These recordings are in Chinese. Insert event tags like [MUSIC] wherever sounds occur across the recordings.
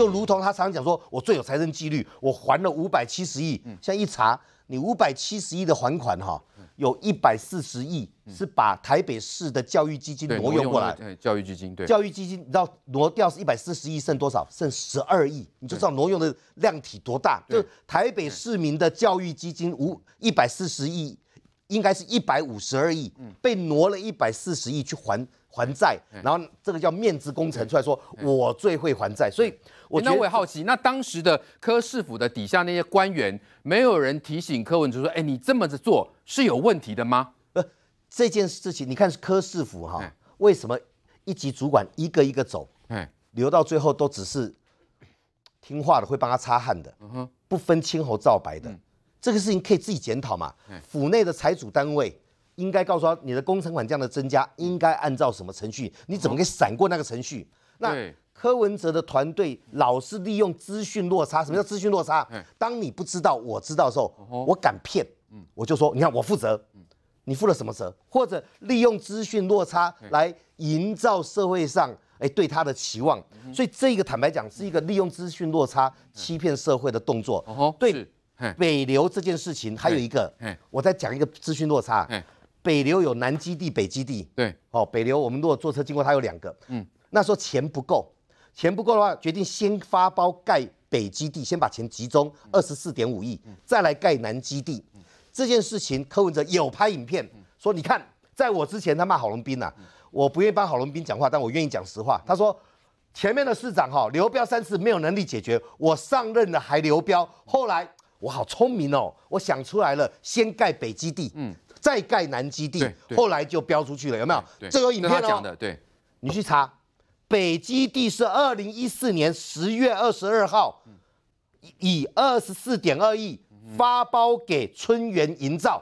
就如同他常讲，说我最有财政纪律，我还了五百七十亿。嗯，现在一查，你五百七十亿的还款哈，有一百四十亿是把台北市的教育基金挪用过来。对，教育基金。对，教育基金，你知道挪掉是一百四十亿，剩多少？剩十二亿，你就知道挪用的量体多大。就台北市民的教育基金五一百四十亿，应该是一百五十二亿，被挪了一百四十亿去还还债，然后这个叫面子工程，出来说我最会还债，所以。我那我也好奇，那当时的科市府的底下那些官员，没有人提醒柯文哲说：“哎，你这么子做是有问题的吗？”呃，这件事情，你看科市府哈，为什么一级主管一个一个走，留到最后都只是听话的，会帮他擦汗的，嗯不分青红皂白的，这个事情可以自己检讨嘛。府内的财主单位应该告诉他，你的工程款这样的增加，应该按照什么程序？你怎么给闪过那个程序？那。柯文哲的团队老是利用资讯落差。什么叫资讯落差？当你不知道我知道的时候，我敢骗，我就说你看我负责，你负了什么责？或者利用资讯落差来营造社会上哎对他的期望。所以这个坦白讲是一个利用资讯落差欺骗社会的动作。对，北流这件事情还有一个，我再讲一个资讯落差。北流有南基地、北基地。对，哦，北流我们如果坐车经过，它有两个。嗯，那时候钱不够。钱不够的话，决定先发包盖北基地，先把钱集中二十四点五亿，再来盖南基地。这件事情柯文哲有拍影片说，你看在我之前他骂郝龙斌呐，我不愿意帮郝龙斌讲话，但我愿意讲实话。他说前面的市长哈刘标三次没有能力解决，我上任了还刘标，后来我好聪明哦，我想出来了，先盖北基地，嗯，再盖南基地，后来就标出去了，有没有？这有影片哦。讲的，对你去查。北基地是二零一四年十月二十二号以二十四点二亿发包给春园营造。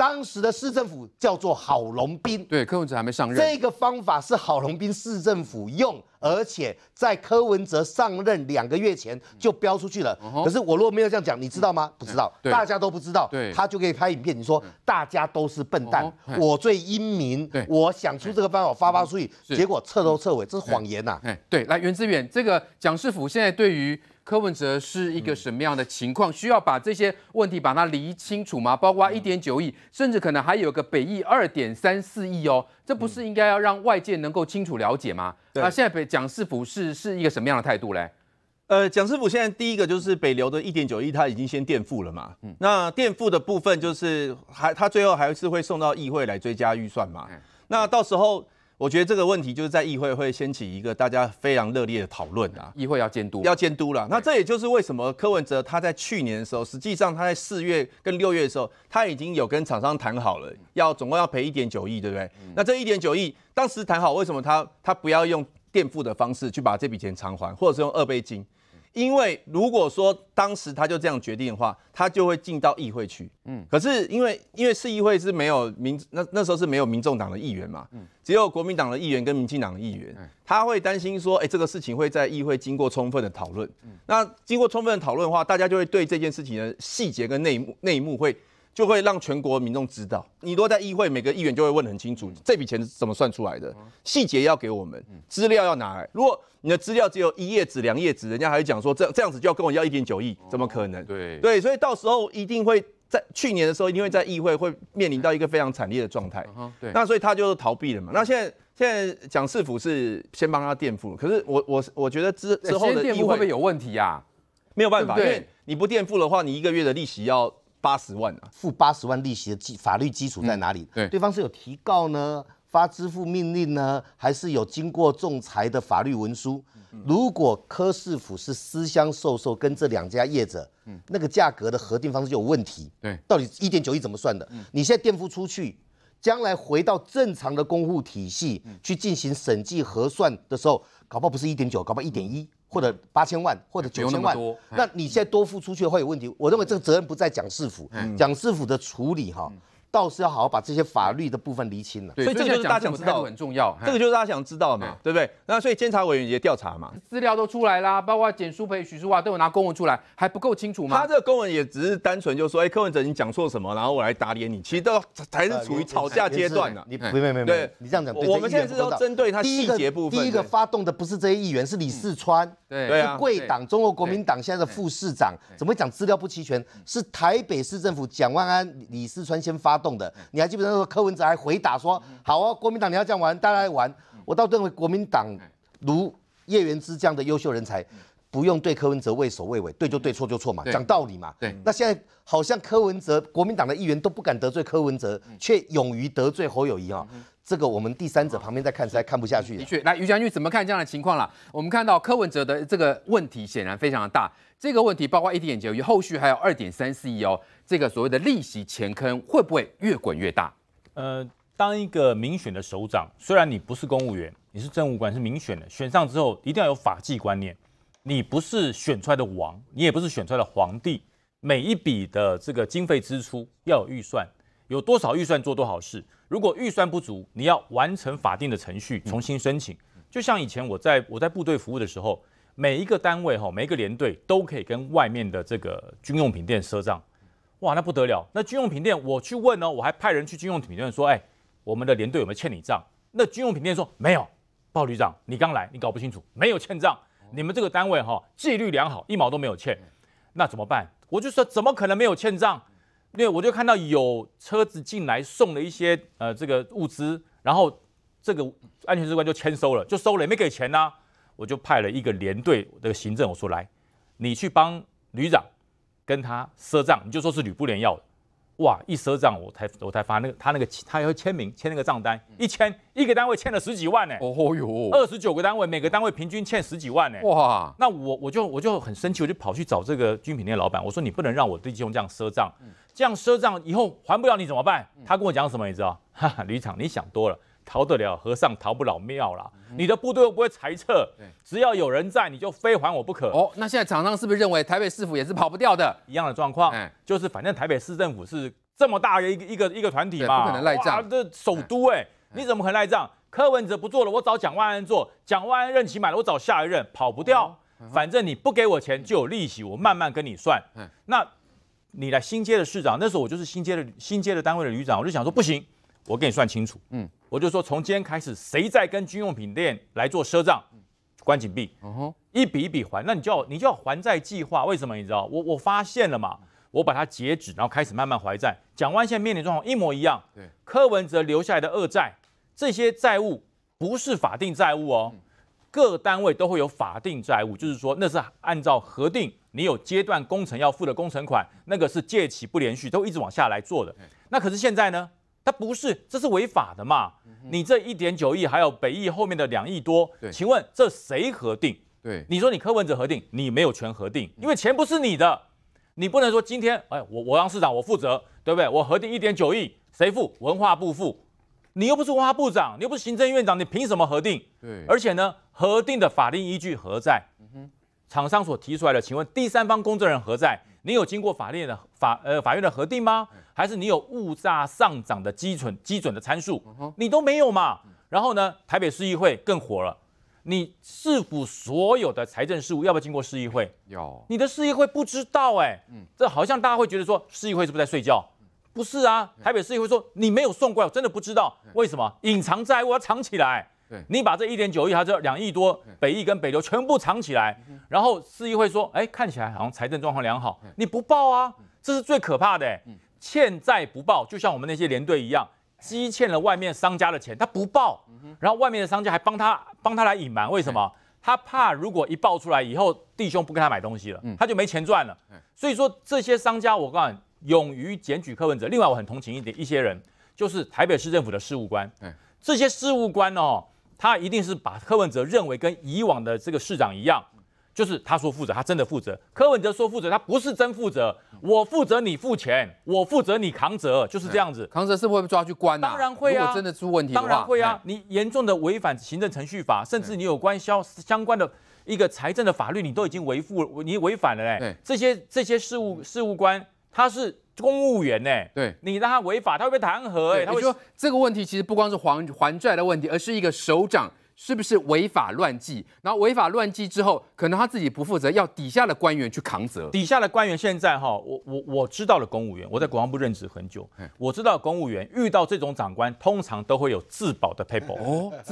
当时的市政府叫做郝龙斌，对柯文哲还没上任，这个方法是郝龙斌市政府用，而且在柯文哲上任两个月前就标出去了。可是我如果没有这样讲，你知道吗？不知道，大家都不知道，他就可以拍影片。你说大家都是笨蛋，我最英明，我想出这个办法发发出去，结果彻头彻尾这是谎言呐。对，来袁志远，这个蒋世府现在对于。柯文哲是一个什么样的情况？需要把这些问题把它理清楚吗？包括一点九亿，甚至可能还有个北义二点三四亿哦，这不是应该要让外界能够清楚了解吗？啊，现在北蒋世府是是一个什么样的态度嘞？呃，蒋世傅现在第一个就是北流的一点九亿，他已经先垫付了嘛，那垫付的部分就是还他最后还是会送到议会来追加预算嘛，那到时候。我觉得这个问题就是在议会会掀起一个大家非常热烈的讨论啊！议会要监督，要监督了。那这也就是为什么柯文哲他在去年的时候，实际上他在四月跟六月的时候，他已经有跟厂商谈好了，要总共要赔一点九亿，对不对？那这一点九亿当时谈好，为什么他他不要用垫付的方式去把这笔钱偿还，或者是用二倍金？因为如果说当时他就这样决定的话，他就会进到议会去。嗯，可是因为因为市议会是没有民那那时候是没有民众党的议员嘛，只有国民党的议员跟民进党的议员。他会担心说，哎，这个事情会在议会经过充分的讨论。那经过充分的讨论的话，大家就会对这件事情的细节跟内幕内幕会。就会让全国民众知道，你如果在议会，每个议员就会问很清楚，这笔钱是怎么算出来的，细节要给我们，资料要拿来。如果你的资料只有一页纸、两页纸，人家还讲说这这样子就要跟我要一点九亿，怎么可能？对对，所以到时候一定会在去年的时候，一定在议会会面临到一个非常惨烈的状态。对，那所以他就逃避了嘛。那现在现在蒋世府是先帮他垫付，可是我我我觉得之之后的议会会不会有问题呀？没有办法，因为你不垫付的话，你一个月的利息要。八十万啊！付八十万利息的基法律基础在哪里？对，对方是有提告呢，发支付命令呢，还是有经过仲裁的法律文书？如果柯世府是私相授受，跟这两家业者，嗯，那个价格的核定方式就有问题。对，到底一点九亿怎么算的？你现在垫付出去，将来回到正常的公户体系去进行审计核算的时候，搞不好不是一点九，搞不好一点一。或者八千万，或者九千万，那你现在多付出去会有问题。我认为这个责任不在蒋市府，蒋市府的处理哈。倒是要好好把这些法律的部分厘清了，所以这个就是大家想知道，很重要。这个就是大家想知道嘛，对不对？那所以监察委员也调查嘛，资料都出来啦，包括简书培、许书华都有拿公文出来，还不够清楚吗？他这个公文也只是单纯就说，哎，柯文哲你讲错什么，然后我来打脸你。其实都 [LAUGHS] 才是处于吵架阶段呢。你没没有没，你这样讲，我们现在是都针对他细节部分。第一个发动的不是这些议员，是李四川，对，是贵党中国国民党现在的副市长。怎么讲资料不齐全？是台北市政府蒋万安、李四川先发。动的，你还记得那时柯文哲还回答说：“好啊，国民党你要这样玩，大家玩。”我倒认为国民党如叶元之这样的优秀人才，不用对柯文哲畏首畏尾，对就对，错就错嘛，讲道理嘛。对，那现在好像柯文哲，国民党的议员都不敢得罪柯文哲，却勇于得罪侯友谊啊。这个我们第三者旁边在看实在看不下去。的确，来于将军怎么看这样的情况啦？我们看到柯文哲的这个问题显然非常的大。这个问题包括一点九亿，后续还有二点三四亿哦。这个所谓的利息前坑会不会越滚越大？呃，当一个民选的首长，虽然你不是公务员，你是政务官，是民选的，选上之后一定要有法纪观念。你不是选出来的王，你也不是选出来的皇帝。每一笔的这个经费支出要有预算，有多少预算做多少事。如果预算不足，你要完成法定的程序，重新申请。就像以前我在我在部队服务的时候。每一个单位哈，每一个连队都可以跟外面的这个军用品店赊账，哇，那不得了。那军用品店我去问呢，我还派人去军用品店说，哎，我们的连队有没有欠你账？那军用品店说没有。鲍旅长，你刚来，你搞不清楚，没有欠账。你们这个单位哈，纪律良好，一毛都没有欠。那怎么办？我就说怎么可能没有欠账？因为我就看到有车子进来送了一些呃这个物资，然后这个安全军官就签收了，就收了，也没给钱呐。我就派了一个连队的行政，我说来，你去帮旅长跟他赊账，你就说是吕布连要，哇，一赊账，我才我才发那个他那个他要签名签那个账单，一签一个单位欠了十几万呢，哦哟，二十九个单位，每个单位平均欠十几万呢，哇，那我我就我就很生气，我就跑去找这个军品店老板，我说你不能让我弟兄这样赊账，这样赊账以后还不了你怎么办？他跟我讲什么，你知道？旅长，你想多了。逃得了和尚，逃不了庙了。你的部队又不会裁撤，只要有人在，你就非还我不可。哦，那现在厂上是不是认为台北市府也是跑不掉的，一样的状况？哎，就是反正台北市政府是这么大的一个一个一个团体嘛，不可能赖账。这首都哎，你怎么可能赖账？柯文哲不做了，我找蒋万安做，蒋万安任期满了，我找下一任，跑不掉。反正你不给我钱就有利息，我慢慢跟你算。那你来新街的市长，那时候我就是新街的新街的单位的旅长，我就想说不行。我给你算清楚，嗯，我就说从今天开始，谁在跟军用品店来做赊账，关紧闭，嗯哼，一笔一笔还，那你就要你就要还债计划。为什么你知道？我我发现了嘛，我把它截止，然后开始慢慢还债。蒋万现在面临状况一模一样，对，柯文哲留下来的恶债，这些债务不是法定债务哦，各单位都会有法定债务，就是说那是按照核定，你有阶段工程要付的工程款，那个是借期不连续，都一直往下来做的。那可是现在呢？他不是，这是违法的嘛？你这一点九亿，还有北艺后面的两亿多，请问这谁核定？对，你说你柯文哲核定，你没有权核定，因为钱不是你的，你不能说今天，哎，我我当市长我负责，对不对？我核定一点九亿，谁付？文化部付？你又不是文化部长，你又不是行政院长，你凭什么核定？对，而且呢，核定的法定依据何在？厂商所提出来的，请问第三方公证人何在？你有经过法律的法呃法院的核定吗？还是你有物价上涨的基准基准的参数？你都没有嘛？然后呢？台北市议会更火了。你市府所有的财政事务要不要经过市议会？有？你的市议会不知道哎？嗯，这好像大家会觉得说市议会是不是在睡觉？不是啊，台北市议会说你没有送过来，我真的不知道为什么隐藏债务要藏起来。你把这点九亿，它就两亿多北亿跟北流全部藏起来，然后市议会说，哎，看起来好像财政状况良好，你不报啊，这是最可怕的，欠债不报，就像我们那些连队一样，积欠了外面商家的钱，他不报，然后外面的商家还帮他帮他来隐瞒，为什么？他怕如果一报出来以后，弟兄不跟他买东西了，他就没钱赚了。所以说这些商家，我告诉你，勇于检举克文者。另外，我很同情一点，一些人就是台北市政府的事务官，这些事务官哦。他一定是把柯文哲认为跟以往的这个市长一样，就是他说负责，他真的负责；柯文哲说负责，他不是真负责。我负责你付钱，我负责你扛责，就是这样子。扛责是不会被抓去关呐？当然会啊！如果真的出问题，当然会啊！你严重的违反行政程序法，甚至你有关消相关的一个财政的法律，你都已经违负，你违反了嘞。这些这些事务事务官他是。公务员呢，对，你让他违法，他会被弹劾哎。他说这个问题其实不光是还还债的问题，而是一个首长是不是违法乱纪，然后违法乱纪之后，可能他自己不负责，要底下的官员去扛责。底下的官员现在哈，我我我知道了公务员，我在国防部任职很久，我知道公务员遇到这种长官，通常都会有自保的 paper，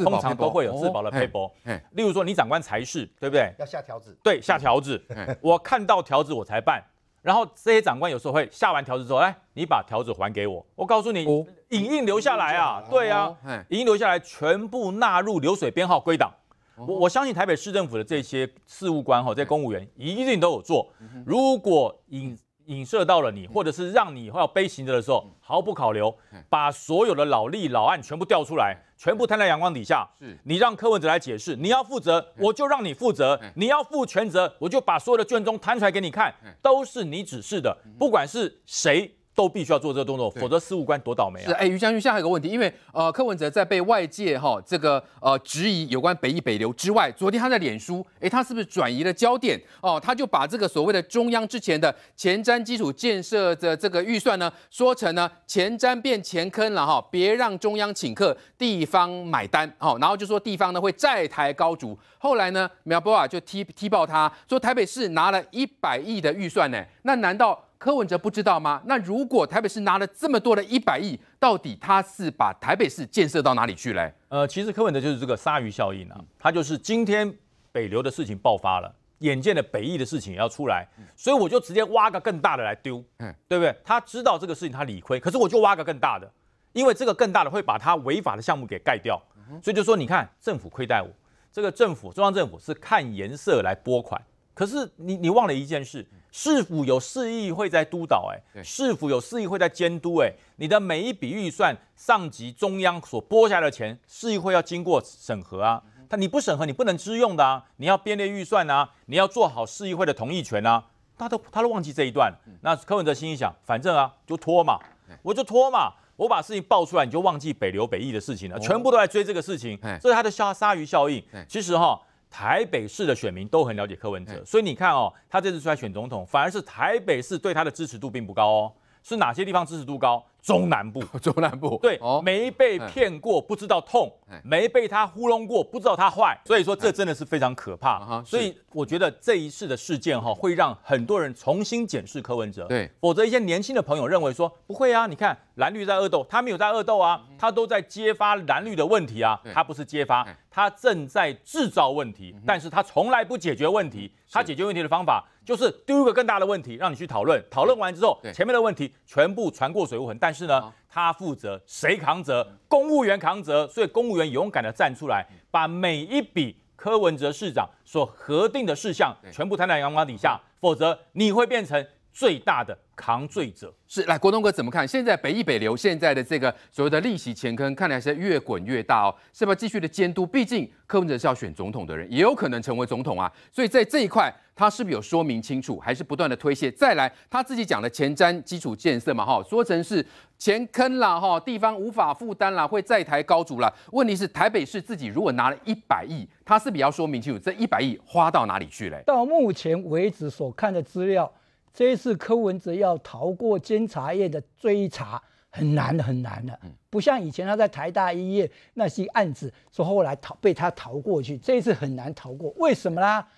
通常都会有自保的 paper。例如说，你长官才是，对不对？要下条子。对，下条子，我看到条子我才办。然后这些长官有时候会下完条子之后，来你把条子还给我，我告诉你影印留下来啊，对啊，影印留下来全部纳入流水编号归档。我我相信台北市政府的这些事务官哈，在公务员一定都有做。如果影影射到了你，或者是让你要背行者的时候，毫不考留，把所有的老例、老案全部调出来，全部摊在阳光底下。是你让柯文哲来解释，你要负责，我就让你负责；你要负全责，我就把所有的卷宗摊出来给你看，都是你指示的，不管是谁。都必须要做这个动作，否则司务官多倒霉啊！是哎，于将军，下一个问题，因为呃，柯文哲在被外界哈这个呃质疑有关北移北流之外，昨天他在脸书，哎，他是不是转移了焦点？哦，他就把这个所谓的中央之前的前瞻基础建设的这个预算呢，说成呢前瞻变前坑了哈，别让中央请客，地方买单哦，然后就说地方呢会债台高足，后来呢，苗博雅就踢踢爆他说台北市拿了一百亿的预算呢，那难道？柯文哲不知道吗？那如果台北市拿了这么多的一百亿，到底他是把台北市建设到哪里去嘞？呃，其实柯文哲就是这个鲨鱼效应啊，他就是今天北流的事情爆发了，眼见的北翼的事情也要出来，所以我就直接挖个更大的来丢，对不对？他知道这个事情他理亏，可是我就挖个更大的，因为这个更大的会把他违法的项目给盖掉，所以就说你看政府亏待我，这个政府中央政府是看颜色来拨款，可是你你忘了一件事。市府有市议会在督导？哎，市府有市议会在监督？哎，你的每一笔预算，上级中央所拨下来的钱，市议会要经过审核啊。但你不审核，你不能支用的啊。你要编列预算啊，你要做好市议会的同意权啊。他都他都忘记这一段。那柯文哲心里想，反正啊，就拖嘛，我就拖嘛，我把事情爆出来，你就忘记北流北翼的事情了，全部都在追这个事情，这是他的鲨鲨鱼效应。其实哈。台北市的选民都很了解柯文哲，所以你看哦，他这次出来选总统，反而是台北市对他的支持度并不高哦。是哪些地方支持度高？中南部，[LAUGHS] 中南部对，没被骗过，不知道痛，没被他糊弄过，不知道他坏，所以说这真的是非常可怕。所以我觉得这一次的事件哈，会让很多人重新检视柯文哲。对，否则一些年轻的朋友认为说不会啊，你看蓝绿在恶斗，他没有在恶斗啊，他都在揭发蓝绿的问题啊，他不是揭发，他正在制造问题，但是他从来不解决问题，他解决问题的方法。就是丢个更大的问题让你去讨论，讨论完之后，前面的问题全部传过水无痕。但是呢，他负责，谁扛责？公务员扛责，所以公务员勇敢的站出来，把每一笔柯文哲市长所核定的事项全部摊在阳光底下，否则你会变成。最大的扛罪者是来国东哥怎么看？现在北一北流现在的这个所谓的利息钱坑，看来是越滚越大哦。是不是继续的监督？毕竟柯文哲是要选总统的人，也有可能成为总统啊。所以在这一块，他是不是有说明清楚，还是不断的推卸？再来，他自己讲的前瞻基础建设嘛，哈，说成是钱坑了，哈，地方无法负担了，会再抬高筑了。问题是台北市自己如果拿了一百亿，他是比较说明清楚，这一百亿花到哪里去嘞？到目前为止所看的资料。这一次柯文哲要逃过监察院的追查很难很难的，不像以前他在台大医院那些案子，说后来逃被他逃过去，这一次很难逃过。为什么啦？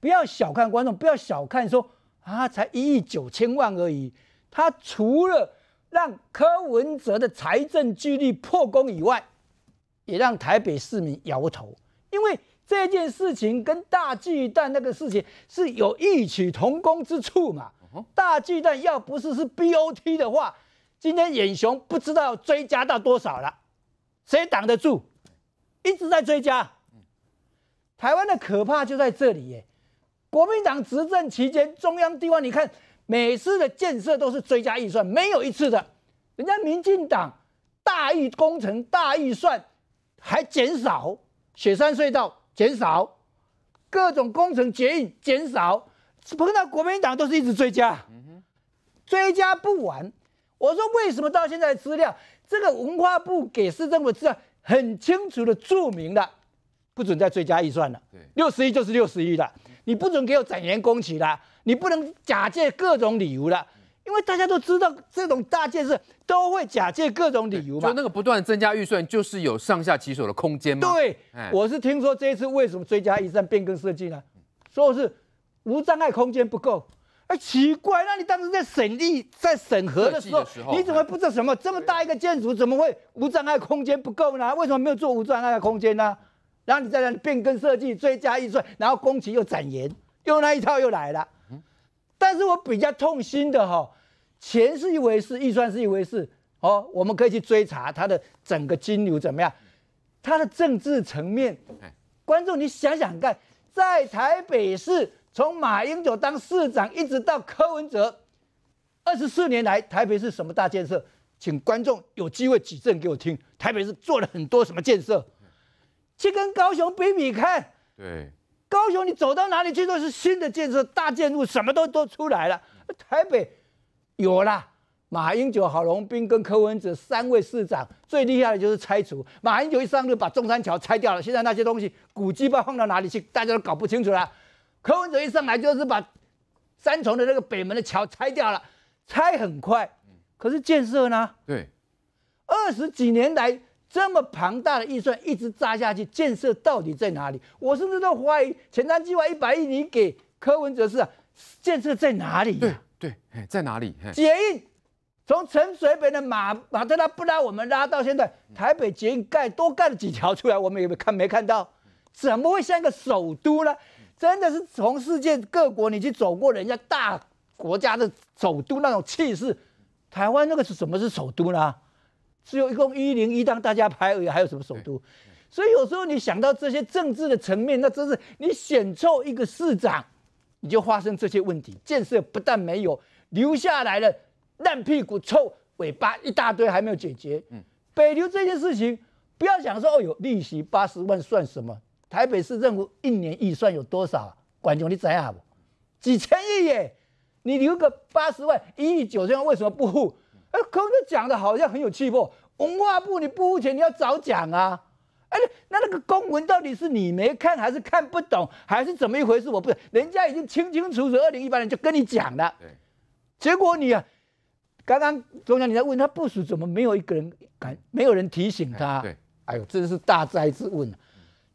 不要小看观众，不要小看说啊，才一亿九千万而已。他除了让柯文哲的财政纪律破功以外，也让台北市民摇头，因为这件事情跟大巨蛋那个事情是有异曲同工之处嘛。大巨蛋要不是是 BOT 的话，今天眼熊不知道追加到多少了，谁挡得住？一直在追加。台湾的可怕就在这里耶！国民党执政期间，中央地方你看，每次的建设都是追加预算，没有一次的。人家民进党大预工程大预算，还减少雪山隧道减少，各种工程结余减少。碰到国民党都是一直追加，追加不完。我说为什么到现在资料，这个文化部给市政府资料很清楚的注明的，不准再追加预算了。六十一就是六十一了，你不准给我展言工期了，你不能假借各种理由了，因为大家都知道这种大建设都会假借各种理由嘛。就那个不断增加预算，就是有上下其手的空间吗？对，我是听说这一次为什么追加预算变更设计呢？说是。无障碍空间不够，哎，奇怪，那你当时在审议、在审核的时候，你怎么不知道什么这么大一个建筑怎么会无障碍空间不够呢？为什么没有做无障碍空间呢？然后你在那里变更设计、追加预算，然后工期又展延，又那一套又来了。但是我比较痛心的哈，钱是一回事，预算是一回事哦，我们可以去追查它的整个金流怎么样，它的政治层面。观众，你想想看，在台北市。从马英九当市长一直到柯文哲，二十四年来台北是什么大建设？请观众有机会举证给我听。台北是做了很多什么建设？去跟高雄比比看。对，高雄你走到哪里去都是新的建设、大建筑，什么都都出来了。台北有啦，马英九、郝龙斌跟柯文哲三位市长最厉害的就是拆除。马英九一上任把中山桥拆掉了，现在那些东西古知道放到哪里去？大家都搞不清楚了。柯文哲一上来就是把三重的那个北门的桥拆掉了，拆很快，可是建设呢？对，二十几年来这么庞大的预算一直砸下去，建设到底在哪里？我甚至都怀疑前瞻计划一百亿你给柯文哲是啊，建设在哪里？对对，在哪里？捷运从陈水北的马马特拉不拉我们拉到现在，台北捷运盖多盖了几条出来，我们有没有看没看到？怎么会像一个首都呢？真的是从世界各国你去走过人家大国家的首都那种气势，台湾那个是什么是首都呢？只有一共一零一当大家排尾还有什么首都？所以有时候你想到这些政治的层面，那真是你选错一个市长，你就发生这些问题。建设不但没有留下来了，烂屁股臭尾巴一大堆还没有解决。嗯，流这件事情，不要想说哦有利息八十万算什么。台北市政府一年预算有多少？管仲，你知下几千亿耶！你留个八十万、一亿九千万为什么不付？哎，可才讲的好像很有气魄。文化部你不付钱，你要早讲啊！哎，那那个公文到底是你没看，还是看不懂，还是怎么一回事？我不，人家已经清清楚楚，二零一八年就跟你讲了。对，结果你啊，刚刚中央你在问他部署，怎么没有一个人敢，没有人提醒他？对，哎呦，真是大哉之问！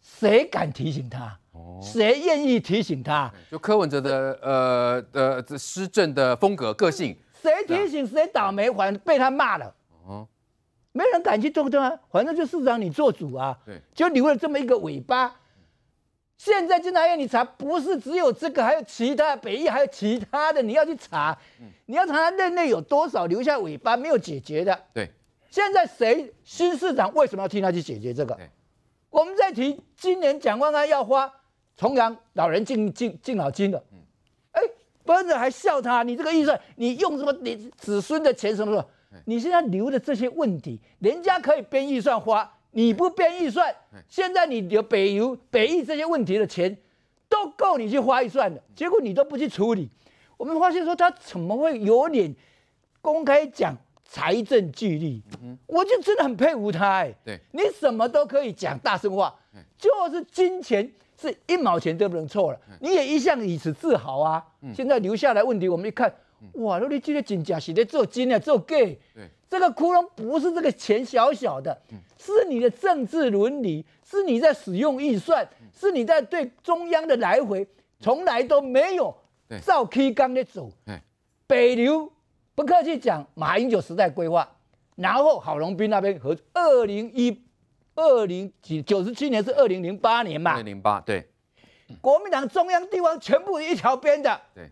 谁敢提醒他？谁愿意提醒他？就柯文哲的呃的施政的风格个性，谁提醒谁倒霉，反被他骂了。哦，没人敢去纠正啊，反正就市长你做主啊。对，就留了这么一个尾巴，现在监察院你查，不是只有这个，还有其他北翼，还有其他的，你要去查，你要查他任内有多少留下尾巴没有解决的。对，现在谁新市长为什么要替他去解决这个？我们在提今年蒋万安要花重阳老人敬敬敬老金了，哎，班子还笑他，你这个预算，你用什么你子孙的钱什么什么？你现在留的这些问题，人家可以编预算花，你不编预算，现在你留北邮北翼这些问题的钱，都够你去花预算的，结果你都不去处理，我们发现说他怎么会有脸公开讲？财政纪律，我就真的很佩服他。对你什么都可以讲大声话，就是金钱是一毛钱都不能错了，你也一向以此自豪啊。现在留下来问题，我们一看，哇，罗立军的真假写的做金啊做 gay，这个窟窿不是这个钱小小的，是你的政治伦理，是你在使用预算，是你在对中央的来回，从来都没有照开关的走，北流。不客气讲，马英九时代规划，然后郝龙斌那边合，二零一，二零几九十七年是二零零八年嘛？二零零八对，国民党中央地方全部一条边的，对，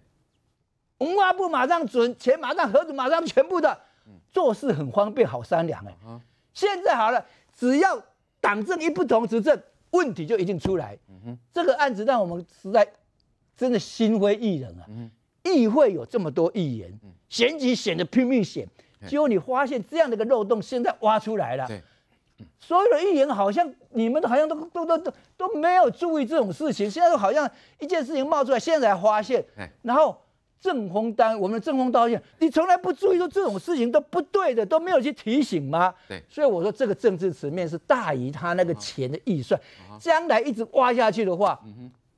文化部马上准，钱马上核准，马上全部的，做事很方便，好商量哎。现在好了，只要党政一不同执政，问题就已经出来。这个案子让我们实在真的心灰意冷啊。议会有这么多议员，选举选的拼命选，结果你发现这样的一个漏洞，现在挖出来了。所有的议员好像你们好像都都都都没有注意这种事情，现在都好像一件事情冒出来，现在才发现。然后正红丹，我们的正红道歉，你从来不注意说这种事情都不对的，都没有去提醒吗？对，所以我说这个政治层面是大于他那个钱的预算，将来一直挖下去的话。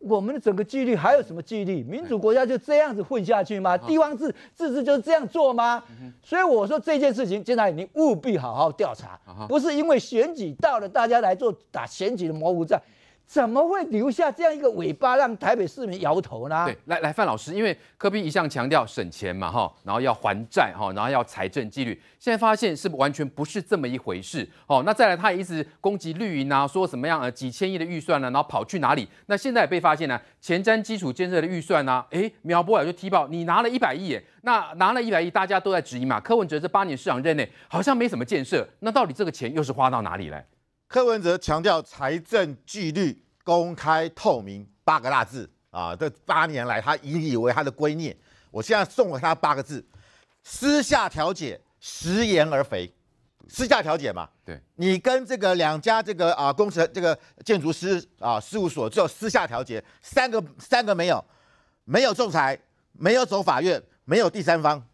我们的整个纪律还有什么纪律？民主国家就这样子混下去吗？地方自自治就是这样做吗？所以我说这件事情，现在你务必好好调查，不是因为选举到了大家来做打选举的模糊战。怎么会留下这样一个尾巴，让台北市民摇头呢？对，来来，范老师，因为柯宾一向强调省钱嘛，哈，然后要还债哈，然后要财政纪律，现在发现是完全不是这么一回事。哦，那再来，他一直攻击绿营啊，说什么样呃几千亿的预算呢，然后跑去哪里？那现在被发现呢，前瞻基础建设的预算呢，哎，苗博雅就踢爆你拿了一百亿耶，那拿了一百亿，大家都在质疑嘛，柯文哲这八年市长任内好像没什么建设，那到底这个钱又是花到哪里来？柯文哲强调财政纪律公开透明八个大字啊，这八年来他以以为他的圭臬。我现在送给他八个字：私下调解，食言而肥。私下调解嘛，对，你跟这个两家这个啊工程这个建筑师啊事务所只有私下调解，三个三个没有，没有仲裁，没有走法院，没有第三方，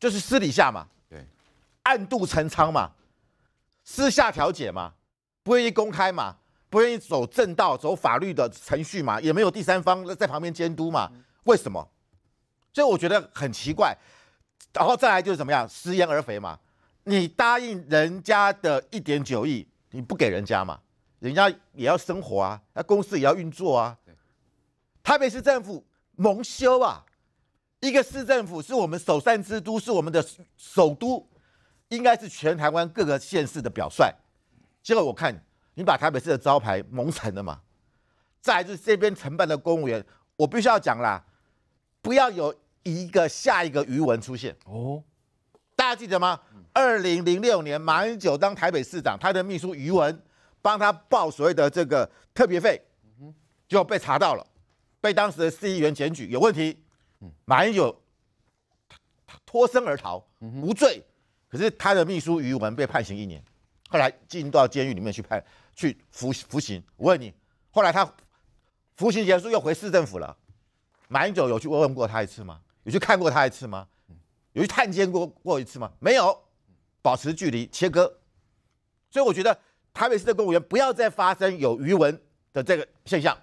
就是私底下嘛，对，暗度陈仓嘛。私下调解嘛，不愿意公开嘛，不愿意走正道，走法律的程序嘛，也没有第三方在旁边监督嘛，为什么？所以我觉得很奇怪。然后再来就是怎么样，食言而肥嘛，你答应人家的一点九亿，你不给人家嘛，人家也要生活啊，那公司也要运作啊。台北市政府蒙羞啊！一个市政府是我们首善之都，是我们的首都。应该是全台湾各个县市的表率，结果我看你把台北市的招牌蒙尘了嘛？再就是这边承办的公务员，我必须要讲啦，不要有一个下一个余文出现哦。大家记得吗？二零零六年马英九当台北市长，他的秘书余文帮他报所谓的这个特别费，就被查到了，被当时的市议员检举有问题，马英九脱身而逃，无罪。可是他的秘书余文被判刑一年，后来进到监狱里面去判去服服刑。我问你，后来他服刑结束又回市政府了。马英九有去问过他一次吗？有去看过他一次吗？有去探监过过一次吗？没有，保持距离切割。所以我觉得台北市的公务员不要再发生有余文的这个现象，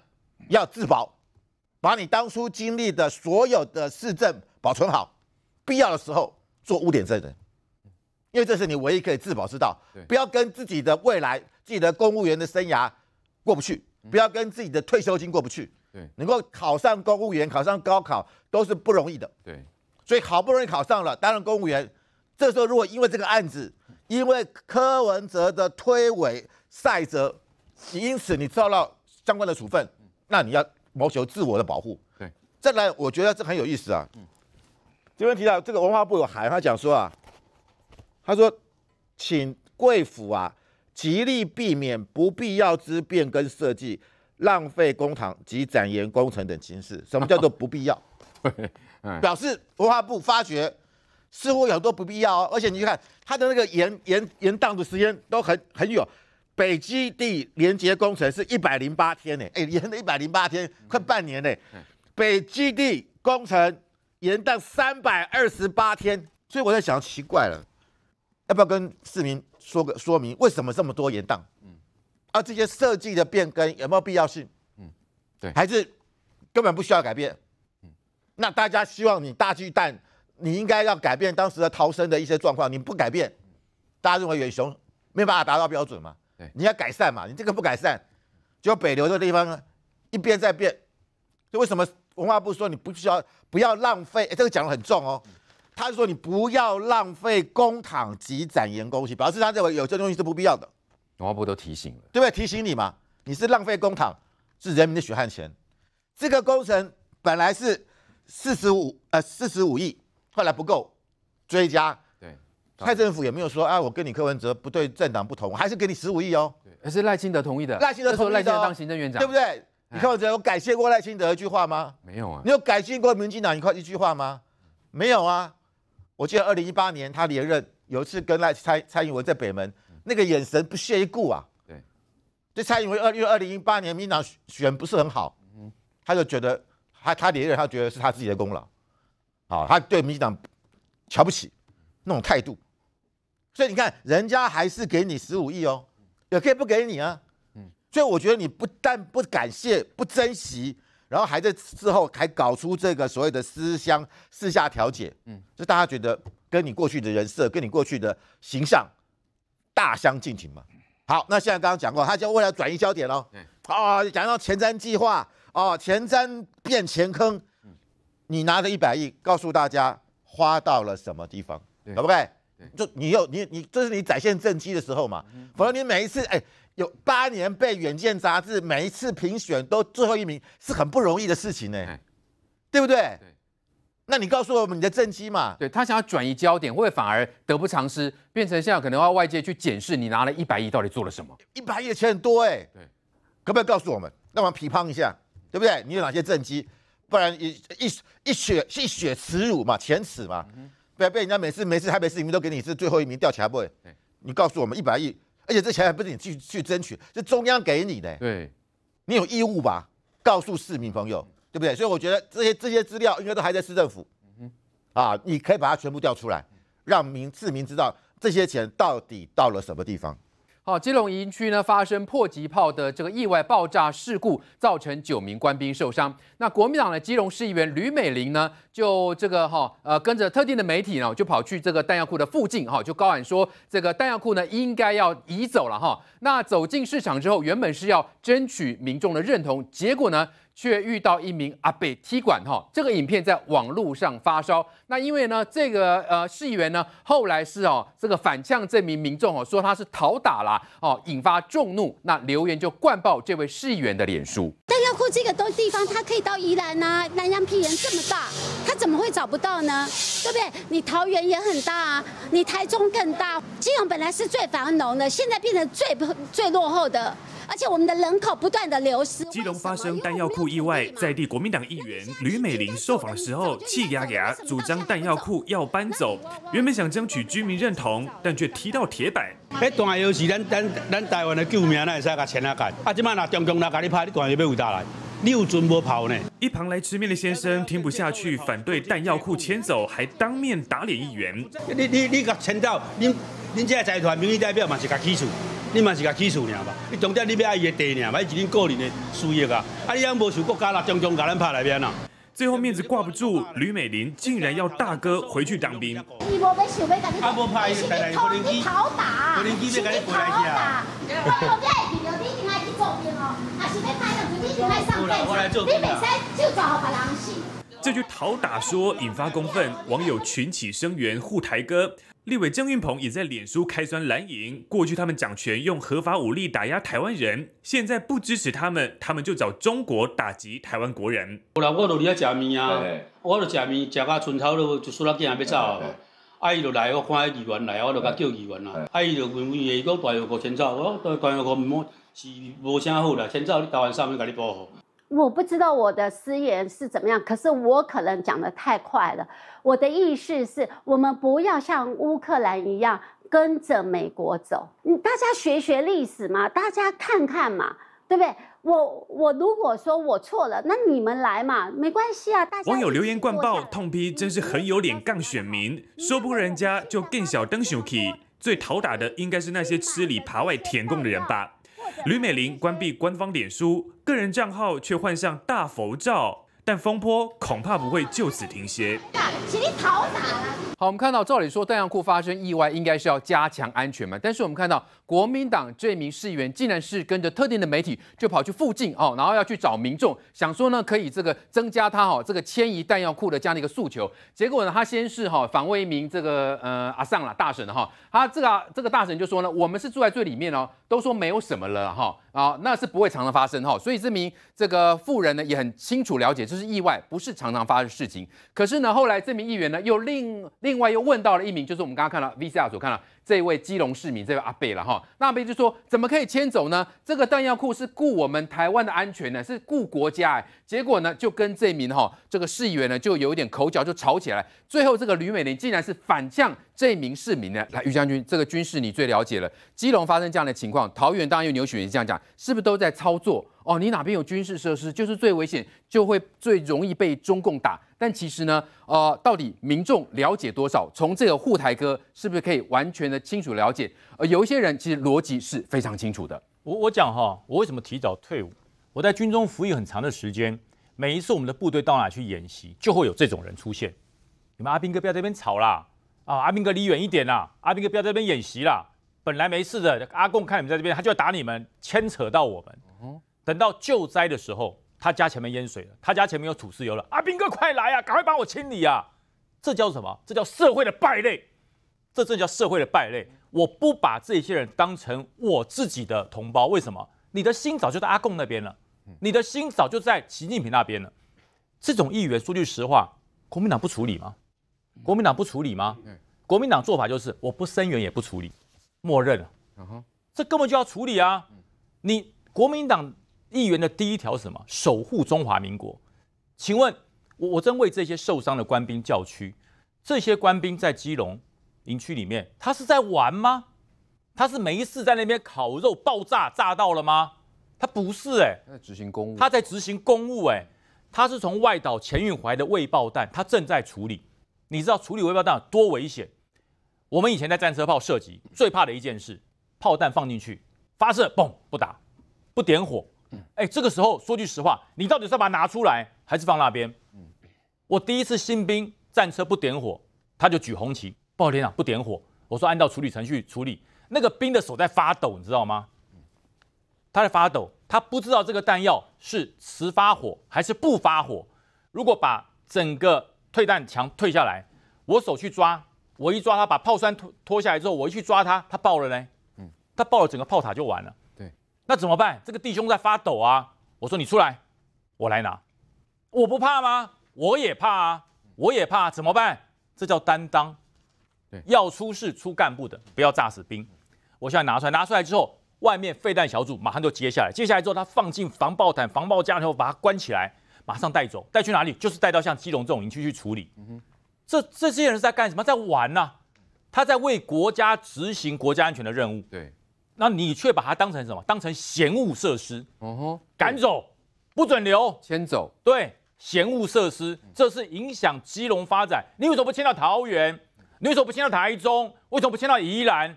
要自保，把你当初经历的所有的市政保存好，必要的时候做污点证人。因为这是你唯一可以自保之道，不要跟自己的未来、自己的公务员的生涯过不去，不要跟自己的退休金过不去，对，能够考上公务员、考上高考都是不容易的，对，所以好不容易考上了，当任公务员，这时候如果因为这个案子，因为柯文哲的推诿、塞责，因此你遭到相关的处分，那你要谋求自我的保护，对，再来，我觉得这很有意思啊，这边提到这个文化部有他讲说啊。他说：“请贵府啊，极力避免不必要之变更设计，浪费公帑及展延工程等情势，什么叫做不必要？[LAUGHS] 表示文化部发觉似乎有很多不必要。哦，而且你看他的那个延延延宕的时间都很很有。北基地连接工程是一百零八天呢，哎，[LAUGHS] 延了一百零八天，快半年呢。北基地工程延宕三百二十八天，所以我在想，奇怪了。要不要跟市民说个说明？为什么这么多延宕？嗯，啊，这些设计的变更有没有必要性？嗯，对，还是根本不需要改变？嗯，那大家希望你大巨蛋，你应该要改变当时的逃生的一些状况。你不改变，大家认为远雄没办法达到标准嘛？对，你要改善嘛，你这个不改善，就北流的地方一边在变，就为什么文化部说你不需要不要浪费？这个讲得很重哦。他就说：“你不要浪费公帑及展言工期，表示他认为有这东西是不必要的。”文化部都提醒了，对不对？提醒你嘛，你是浪费公帑，是人民的血汗钱。这个工程本来是四十五呃四十五亿，后来不够，追加。对，蔡政府也没有说啊，我跟你柯文哲不对，政党不同，还是给你十五亿哦。对，而是赖清德同意的。赖清德说：“赖清德当行政院长，对不对？”你看我只有感谢过赖清德一句话吗？没有啊。你有感谢过民进党一块一句话吗？没有啊。我记得二零一八年他连任，有一次跟那蔡蔡英文在北门，那个眼神不屑一顾啊。对，这蔡英文二因为二零一八年民进党选不是很好，他就觉得他他连任，他觉得是他自己的功劳，好，他对民进党瞧不起那种态度。所以你看，人家还是给你十五亿哦，也可以不给你啊。所以我觉得你不但不感谢，不珍惜。然后还在之后还搞出这个所谓的私相私下调解，嗯，就大家觉得跟你过去的人设、跟你过去的形象大相径庭嘛。好，那现在刚刚讲过，他就为了转移焦点喽，嗯，啊，讲到前瞻计划，哦，前瞻变前坑，嗯，你拿着一百亿告诉大家花到了什么地方，对不对？就你又你你这是你展现政绩的时候嘛，否则你每一次哎。有八年被《远见》杂志每一次评选都最后一名，是很不容易的事情呢，对不对？对，那你告诉我们你的政绩嘛？对他想要转移焦点，会反而得不偿失，变成现在可能要外界去检视你拿了一百亿到底做了什么？一百亿的钱很多哎，可不可以告诉我们？让我们批判一下，对不对？你有哪些政绩？不然一一一血一血耻辱嘛，前耻嘛，不要被人家每次每次还每次、你们都给你是最后一名起来不会？你告诉我们一百亿。而且这钱还不是你去去争取，是中央给你的。对，你有义务吧？告诉市民朋友，对不对？所以我觉得这些这些资料应该都还在市政府。嗯哼，啊，你可以把它全部调出来，让民市民知道这些钱到底到了什么地方。哦，基隆营区呢发生迫击炮的这个意外爆炸事故，造成九名官兵受伤。那国民党的基隆市议员吕美玲呢，就这个哈呃跟着特定的媒体呢，就跑去这个弹药库的附近哈，就高喊说这个弹药库呢应该要移走了哈。那走进市场之后，原本是要争取民众的认同，结果呢？却遇到一名阿北踢馆哈，这个影片在网络上发烧。那因为呢，这个呃市议员呢后来是哦这个反呛这名民众哦说他是讨打啦哦，引发众怒，那留言就灌爆这位市议员的脸书。在要哭这个东地方，他可以到宜兰呐，南洋屁原这么大，他怎么会找不到呢？对不对？你桃园也很大，啊，你台中更大，金融本来是最繁荣的，现在变成最不最落后的。而且我们的人口不断的流失。基隆发生弹药库意外，在地国民党议员吕美玲受访的时候，气牙牙主张弹药库要搬走，原本想争取居民认同，但却踢到铁板。哎，当然是咱咱咱台湾的救命，那才够钱啊！干？啊，这嘛拿中共那给你拍，你当然要有答来。你有准备跑呢？一旁来吃面的先生听不下去，反对弹药库迁走，还当面打脸议员。你你你个迁走，恁恁这财团民意代表嘛是个起诉，你嘛是甲起诉尔吧？你重点你买伊的地尔，买是恁个人的需要啊！啊，你讲无受国家啦，中种甲咱拍来边啊！最后面子挂不住，吕美玲竟然要大哥回去当兵。你无要想人他无派，他偷打，偷打，偷打。[LAUGHS] 这句讨打说引发公愤，网友群起声援护台哥。立委郑运鹏也在脸书开酸蓝营，过去他们掌权用合法武力打压台湾人，现在不支持他们，他们就找中国打击台湾国人。后来我到里吃面啊，我到吃面，吃个春炒肉就输啦，竟要走。啊！伊就来，我看伊议员来，我就甲叫议员啦。啊！伊就问伊，伊讲戴了五千走，我戴戴了块毋膜是无啥好啦。走，你台湾上面甲你保护。我不知道我的失言是怎么样，可是我可能讲的太快了。我的意思是我们不要像乌克兰一样跟着美国走。你大家学学历史嘛，大家看看嘛，对不对？我我如果说我错了，那你们来嘛，没关系啊。大网友留言灌爆，痛批真是很有脸杠选民，说不过人家就更小登上去。最讨打的应该是那些吃里扒外、舔供的人吧。吕美玲关闭官方脸书个人账号，却换上大佛照。但风波恐怕不会就此停歇。好，我们看到，照理说弹药库发生意外，应该是要加强安全嘛。但是我们看到，国民党这名士员竟然是跟着特定的媒体，就跑去附近哦，然后要去找民众，想说呢，可以这个增加他哦这个迁移弹药库的这样的一个诉求。结果呢，他先是哈访问一名这个呃阿尚啦大婶哈，他这个这个大婶就说呢，我们是住在最里面哦，都说没有什么了哈啊，那是不会常常发生哈。所以这名这个富人呢，也很清楚了解就是。是意外，不是常常发生事情。可是呢，后来这名议员呢，又另另外又问到了一名，就是我们刚刚看到 VCR 所看到这位基隆市民，这位阿贝了哈。阿贝就说：怎么可以迁走呢？这个弹药库是顾我们台湾的安全呢，是顾国家。结果呢，就跟这名哈这个市议员呢，就有一点口角，就吵起来。最后这个吕美玲竟然是反向这名市民呢。来，于将军，这个军事你最了解了。基隆发生这样的情况，桃园当然有，牛选人这样讲，是不是都在操作？哦，你哪边有军事设施，就是最危险，就会最容易被中共打。但其实呢，呃，到底民众了解多少？从这个护台哥是不是可以完全的清楚了解？而有一些人其实逻辑是非常清楚的。我我讲哈，我为什么提早退伍？我在军中服役很长的时间，每一次我们的部队到哪去演习，就会有这种人出现。你们阿兵哥不要在边吵啦，啊，阿兵哥离远一点啦，阿兵哥不要在边演习啦。本来没事的，阿贡看你们在这边，他就要打你们，牵扯到我们。等到救灾的时候，他家前面淹水了，他家前面有土石流了，阿兵哥快来呀，赶快帮我清理呀！这叫什么？这叫社会的败类，这真叫社会的败类！我不把这些人当成我自己的同胞，为什么？你的心早就在阿贡那边了，你的心早就在习近平那边了。这种议员，说句实话，国民党不处理吗？国民党不处理吗？国民党做法就是我不声援也不处理，默认了。这根本就要处理啊！你国民党。议员的第一条什么守护中华民国？请问，我我真为这些受伤的官兵叫屈。这些官兵在基隆营区里面，他是在玩吗？他是每一次在那边烤肉爆炸炸到了吗？他不是，哎，他在执行公务。他在执行公务，哎，他是从外岛前运怀的未爆弹，他正在处理。你知道处理未爆弹多危险？我们以前在战车炮射击最怕的一件事，炮弹放进去发射，嘣，不打，不点火。哎，这个时候说句实话，你到底是要把拿出来，还是放那边？嗯，我第一次新兵战车不点火，他就举红旗，报好连长不点火，我说按照处理程序处理。那个兵的手在发抖，你知道吗？他在发抖，他不知道这个弹药是迟发火还是不发火。如果把整个退弹墙退下来，我手去抓，我一抓他把炮栓脱脱下来之后，我一去抓他，他爆了呢。嗯，他爆了，整个炮塔就完了。那怎么办？这个弟兄在发抖啊！我说你出来，我来拿。我不怕吗？我也怕啊，我也怕。怎么办？这叫担当。对，要出事出干部的，不要炸死兵。我现在拿出来，拿出来之后，外面废弹小组马上就接下来。接下来之后，他放进防爆毯、防爆夹头，把它关起来，马上带走。带去哪里？就是带到像基隆这种营区去处理。这这些人是在干什么？在玩呢？他在为国家执行国家安全的任务。对。那你却把它当成什么？当成嫌物设施，哦赶走，不准留，迁走，对，嫌物设施，这是影响基隆发展。你为什么不迁到桃园？你为什么不迁到台中？为什么不迁到宜兰？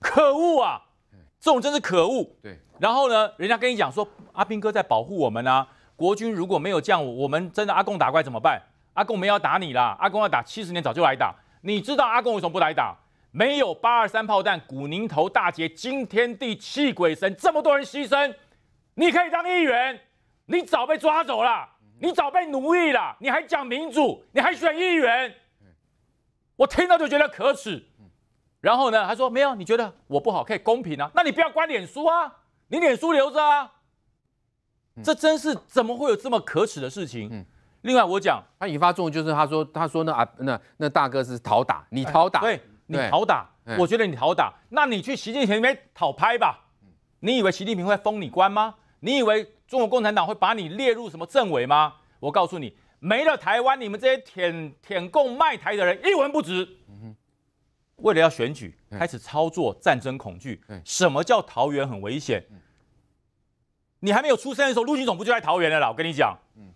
可恶啊！这种真是可恶。对，然后呢？人家跟你讲说，阿兵哥在保护我们啊。国军如果没有降，我们真的阿贡打怪怎么办？阿贡没有打你啦，阿贡要打七十年早就来打。你知道阿贡为什么不来打？没有八二三炮弹，古宁头大捷，惊天地，泣鬼神，这么多人牺牲，你可以当议员，你早被抓走了，你早被奴役了，你还讲民主，你还选议员，我听到就觉得可耻。然后呢，他说没有，你觉得我不好，可以公平啊？那你不要关脸书啊，你脸书留着啊。这真是怎么会有这么可耻的事情？嗯。另外我讲，他引发众怒就是他说他说那啊，那那大哥是逃打，你逃打对。你好打，我觉得你好打，那你去习近平那边讨拍吧。你以为习近平会封你官吗？你以为中国共产党会把你列入什么政委吗？我告诉你，没了台湾，你们这些舔舔共卖台的人一文不值。为了要选举，开始操作战争恐惧。什么叫桃园很危险？你还没有出生的时候，陆军总部就在桃园了啦。我跟你讲，嗯，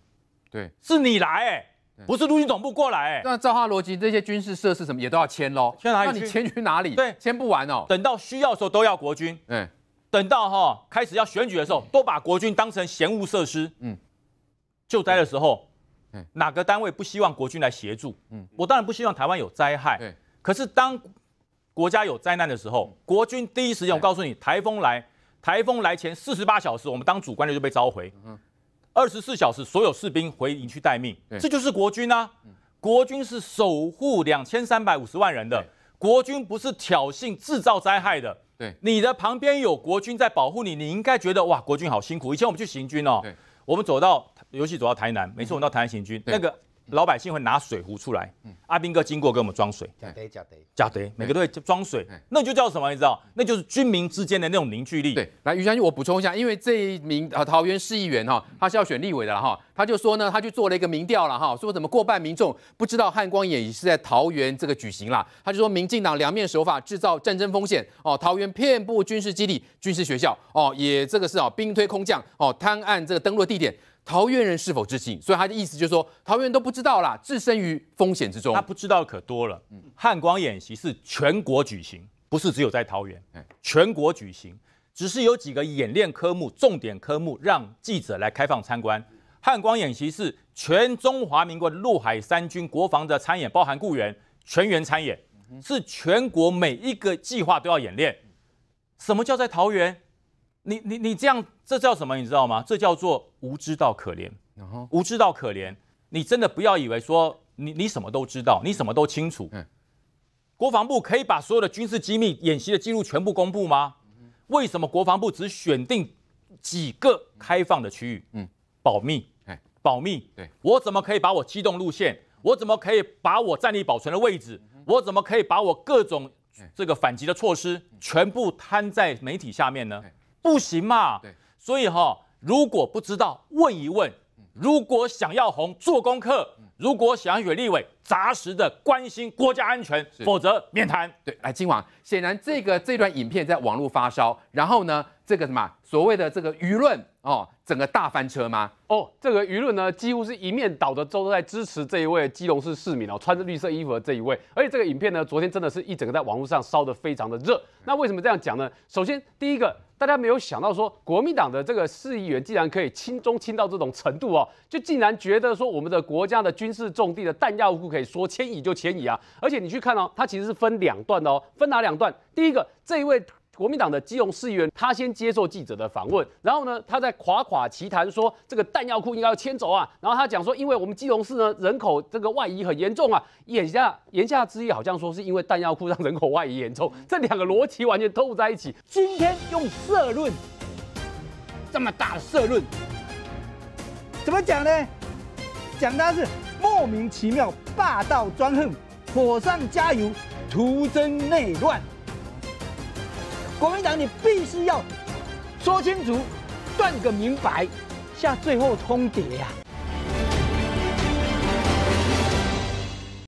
对，是你来哎。不是陆军总部过来那照他逻辑，这些军事设施什么也都要迁喽。迁哪里？那你迁去哪里？对，迁不完哦。等到需要的时候都要国军。哎，等到哈开始要选举的时候，都把国军当成闲务设施。嗯，救灾的时候，哪个单位不希望国军来协助？嗯，我当然不希望台湾有灾害。对。可是当国家有灾难的时候，国军第一时间，我告诉你，台风来，台风来前四十八小时，我们当主官的就被召回。嗯。二十四小时，所有士兵回营去待命。这就是国军啊！国军是守护两千三百五十万人的国军，不是挑衅、制造灾害的。对，你的旁边有国军在保护你，你应该觉得哇，国军好辛苦。以前我们去行军哦，我们走到尤其走到台南，每次我们到台南行军，那个。老百姓会拿水壶出来，阿兵哥经过给我们装水。假队假队，假队每个都会装水，那就叫什么你知道？那就是军民之间的那种凝聚力。对，来于将军，我补充一下，因为这一名呃桃园市议员哈，他是要选立委的哈，他就说呢，他去做了一个民调了哈，说怎么过半民众不知道汉光演是在桃园这个举行啦，他就说民进党两面手法制造战争风险哦，桃园遍布军事基地、军事学校哦，也这个是哦兵推空降哦，贪案这个登陆地点。桃园人是否知情？所以他的意思就是说，桃园都不知道啦，置身于风险之中。他不知道可多了。汉光演习是全国举行，不是只有在桃园，全国举行。只是有几个演练科目、重点科目让记者来开放参观。汉光演习是全中华民国陆海三军国防的参演，包含雇员全员参演，是全国每一个计划都要演练。什么叫在桃园？你你你这样？这叫什么？你知道吗？这叫做无知到可怜，无知到可怜。你真的不要以为说你你什么都知道，你什么都清楚。国防部可以把所有的军事机密演习的记录全部公布吗？为什么国防部只选定几个开放的区域？嗯，保密，保密。我怎么可以把我机动路线？我怎么可以把我战力保存的位置？我怎么可以把我各种这个反击的措施全部摊在媒体下面呢？不行嘛？对。所以哈，如果不知道问一问；如果想要红，做功课；如果想要选立委，扎实的关心国家安全，否则免谈。对，来，今晚显然这个这段影片在网络发烧，然后呢，这个什么所谓的这个舆论。哦，整个大翻车吗？哦，这个舆论呢，几乎是一面倒的，都都在支持这一位基隆市市民哦，穿着绿色衣服的这一位。而且这个影片呢，昨天真的是一整个在网络上烧得非常的热。那为什么这样讲呢？首先，第一个，大家没有想到说，国民党的这个市议员竟然可以亲中亲到这种程度哦，就竟然觉得说，我们的国家的军事重地的弹药库可以说迁移就迁移啊。而且你去看哦，它其实是分两段的哦，分哪两段？第一个，这一位。国民党的基隆市议员，他先接受记者的访问，然后呢，他在夸夸其谈说这个弹药库应该要迁走啊，然后他讲说，因为我们基隆市呢人口这个外移很严重啊，眼下言下之意好像说是因为弹药库让人口外移严重，这两个逻辑完全凑不在一起。今天用社论这么大的社论，怎么讲呢？讲他是莫名其妙、霸道专横、火上加油、徒增内乱。国民党，你必须要说清楚，断个明白，下最后通牒呀！